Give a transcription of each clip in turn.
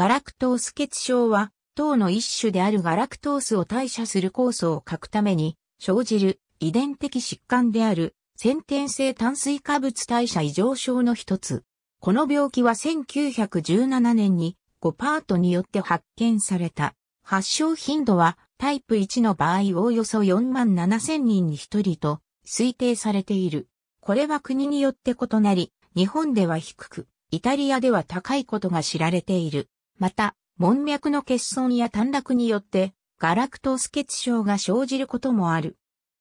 ガラクトース結晶は、糖の一種であるガラクトースを代謝する酵素を欠くために、生じる遺伝的疾患である先天性炭水化物代謝異常症の一つ。この病気は1917年に5パートによって発見された。発症頻度はタイプ1の場合およそ4万7千人に1人と推定されている。これは国によって異なり、日本では低く、イタリアでは高いことが知られている。また、門脈の欠損や短絡によって、ガラクトス血症が生じることもある。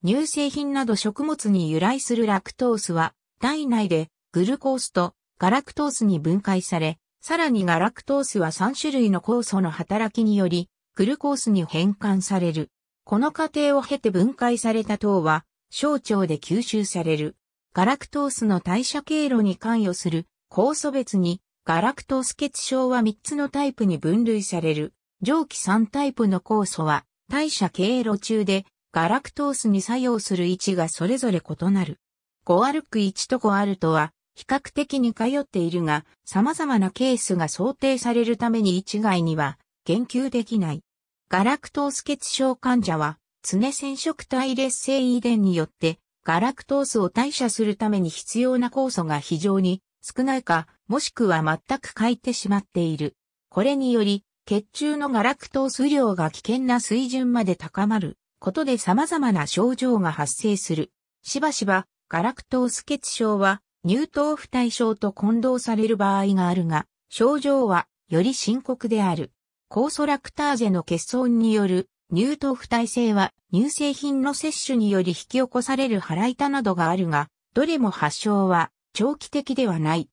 乳製品など食物に由来するラクトースは、体内でグルコースとガラクトースに分解され、さらにガラクトースは3種類の酵素の働きにより、グルコースに変換される。この過程を経て分解された糖は、小腸で吸収される。ガラクトースの代謝経路に関与する酵素別にガラクトスケツ症は3つのタイプに分類される。上記3タイプの酵素は、代謝経路中で、ガラクトースに作用する位置がそれぞれ異なる。アルク1と5アルトは、比較的に通っているが、様々なケースが想定されるために一概には、言及できない。ガラクトース欠症患者は、常染色体劣性遺伝によって、ガラクトースを代謝するために必要な酵素が非常に少ないか、もしくは全く欠いてしまっている。これにより、血中のガラクトース量が危険な水準まで高まることで様々な症状が発生する。しばしば、ガラクトース血症は、乳頭不対症と混同される場合があるが、症状はより深刻である。酵素ラクターゼの欠損による乳糖不耐性は乳製品の摂取により引き起こされる腹痛などがあるが、どれも発症は長期的ではない。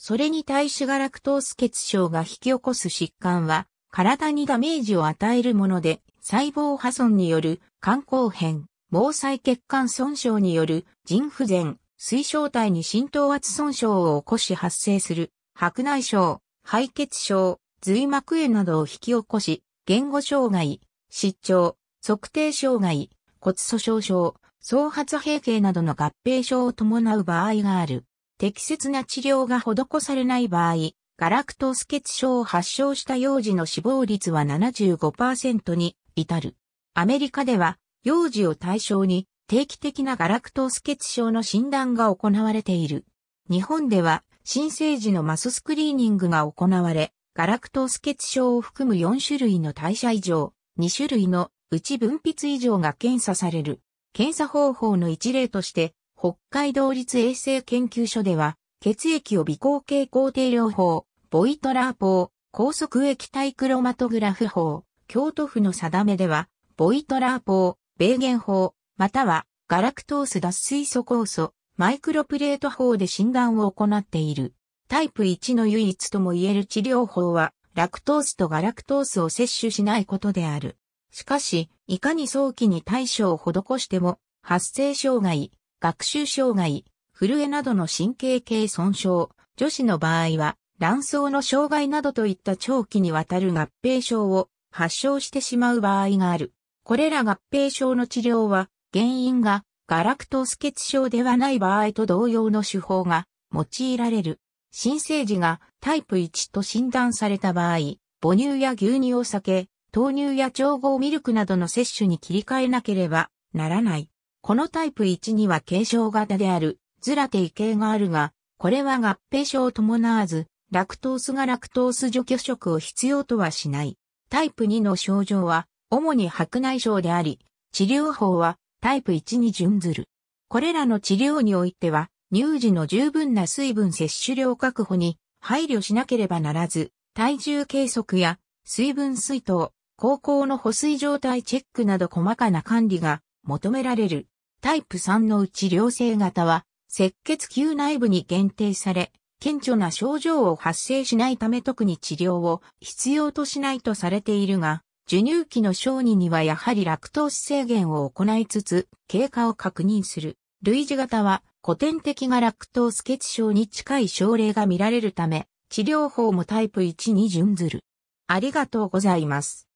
それに対しガラクトース血症が引き起こす疾患は、体にダメージを与えるもので、細胞破損による肝硬変、毛細血管損傷による腎不全、水晶体に浸透圧損傷を起こし発生する、白内障、肺血症、髄膜炎などを引き起こし、言語障害、失調、測定障害、骨粗鬆症、創発閉経などの合併症を伴う場合がある。適切な治療が施されない場合、ガラクトスケツ症を発症した幼児の死亡率は75%に至る。アメリカでは幼児を対象に定期的なガラクトスケツ症の診断が行われている。日本では新生児のマススクリーニングが行われ、ガラクトスケツ症を含む4種類の代謝異常、2種類の内分泌異常が検査される。検査方法の一例として、北海道立衛生研究所では、血液を微光蛍光定量法、ボイトラー法、高速液体クロマトグラフ法、京都府の定めでは、ボイトラー法、米ー法、または、ガラクトース脱水素酵素、マイクロプレート法で診断を行っている。タイプ1の唯一とも言える治療法は、ラクトースとガラクトースを摂取しないことである。しかし、いかに早期に対処を施しても、発生障害、学習障害、震えなどの神経系損傷、女子の場合は、卵巣の障害などといった長期にわたる合併症を発症してしまう場合がある。これら合併症の治療は、原因がガラクトスケツ症ではない場合と同様の手法が用いられる。新生児がタイプ1と診断された場合、母乳や牛乳を避け、豆乳や調合ミルクなどの摂取に切り替えなければならない。このタイプ1には継承型である、ズラテイ系があるが、これは合併症を伴わず、ラクトースがラクトース除去食を必要とはしない。タイプ2の症状は、主に白内障であり、治療法はタイプ1に準ずる。これらの治療においては、乳児の十分な水分摂取量確保に配慮しなければならず、体重計測や水分水筒、高校の保水状態チェックなど細かな管理が求められる。タイプ3のうち良性型は、赤血球内部に限定され、顕著な症状を発生しないため特に治療を必要としないとされているが、授乳期の小児にはやはりラクトース制限を行いつつ、経過を確認する。類似型は古典的がラクトース血症に近い症例が見られるため、治療法もタイプ1に準ずる。ありがとうございます。